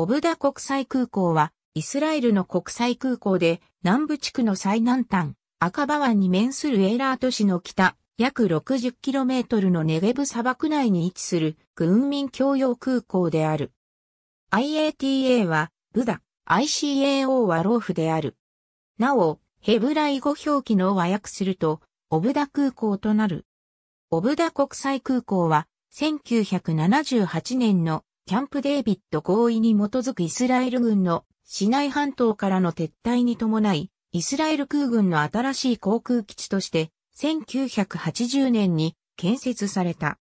オブダ国際空港は、イスラエルの国際空港で、南部地区の最南端、赤羽湾に面するエーラー都市の北、約 60km のネゲブ砂漠内に位置する軍民共用空港である。IATA はブダ、ICAO はローフである。なお、ヘブライ語表記の和訳すると、オブダ空港となる。オブダ国際空港は、1978年のキャンプ・デイビッド合意に基づくイスラエル軍の市内半島からの撤退に伴い、イスラエル空軍の新しい航空基地として、1980年に建設された。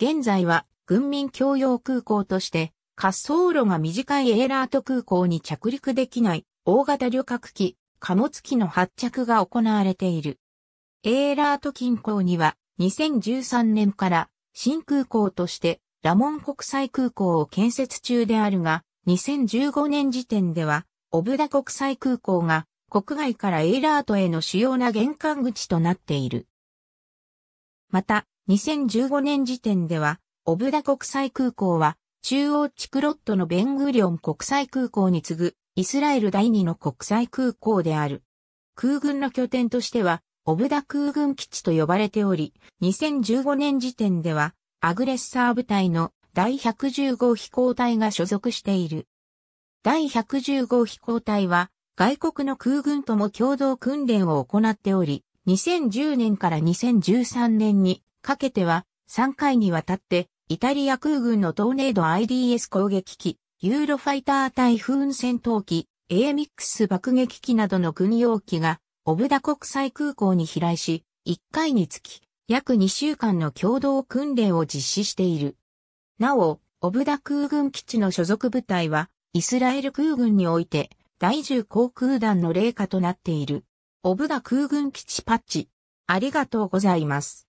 現在は軍民共用空港として、滑走路が短いエーラート空港に着陸できない大型旅客機、貨物機の発着が行われている。エーラート近郊には2013年から新空港としてラモン国際空港を建設中であるが、2015年時点では、オブダ国際空港が国外からエイラートへの主要な玄関口となっている。また、2015年時点では、オブダ国際空港は、中央地クロットのベングリオン国際空港に次ぐ、イスラエル第二の国際空港である。空軍の拠点としては、オブダ空軍基地と呼ばれており、2015年時点では、アグレッサー部隊の第1 1 5飛行隊が所属している。第1 1 5飛行隊は外国の空軍とも共同訓練を行っており、2010年から2013年にかけては3回にわたってイタリア空軍のトーネード IDS 攻撃機、ユーロファイター対風戦闘機、AMX 爆撃機などの軍用機が、オブダ国際空港に飛来し、1回につき、約2週間の共同訓練を実施している。なお、オブダ空軍基地の所属部隊は、イスラエル空軍において、第10航空団の霊下となっている。オブダ空軍基地パッチ。ありがとうございます。